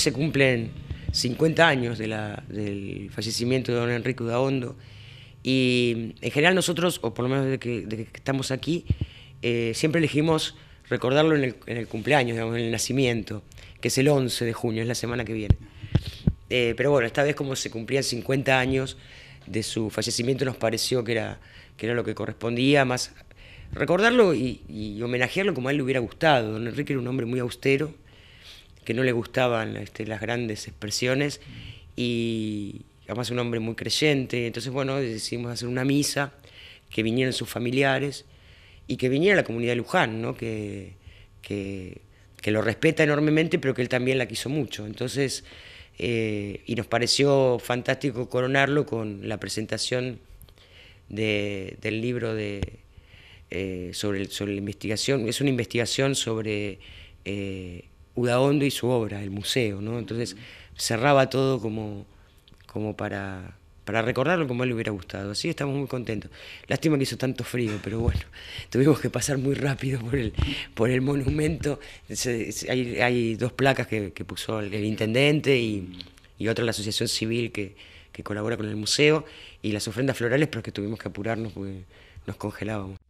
Se cumplen 50 años del fallecimiento de don Enrique Udaondo y en general nosotros, o por lo menos de que, estamos aquí, eh, siempre elegimos recordarlo en el, cumpleaños, digamos, en el nacimiento, que es el 11 de junio, es la semana que viene. Eh, pero bueno, esta vez como se cumplían 50 años de su fallecimiento, nos pareció que era, que era lo que correspondía, más recordarlo y, y homenajearlo como a él le hubiera gustado. Don Enrique era un hombre muy austero, que no le gustaban este, las grandes expresiones y además un hombre muy creyente. Entonces, bueno, decidimos hacer una misa, que vinieran sus familiares y que viniera la comunidad de Luján, ¿no? que, que, lo respeta enormemente, pero que él también la quiso mucho. Entonces, eh, y nos pareció fantástico coronarlo con la presentación del libro de, eh, sobre, sobre la investigación. Es una investigación sobre eh, y su obra, el museo, ¿no? Entonces cerraba todo como, como para, para recordarlo como él le hubiera gustado. Así estamos muy contentos. Lástima que hizo tanto frío, pero bueno, tuvimos que pasar muy rápido por el, por el monumento. hay, dos placas que, puso el, intendente y, y, otra la asociación civil que, que colabora con el museo y las ofrendas florales, pero que tuvimos que apurarnos porque nos congelábamos.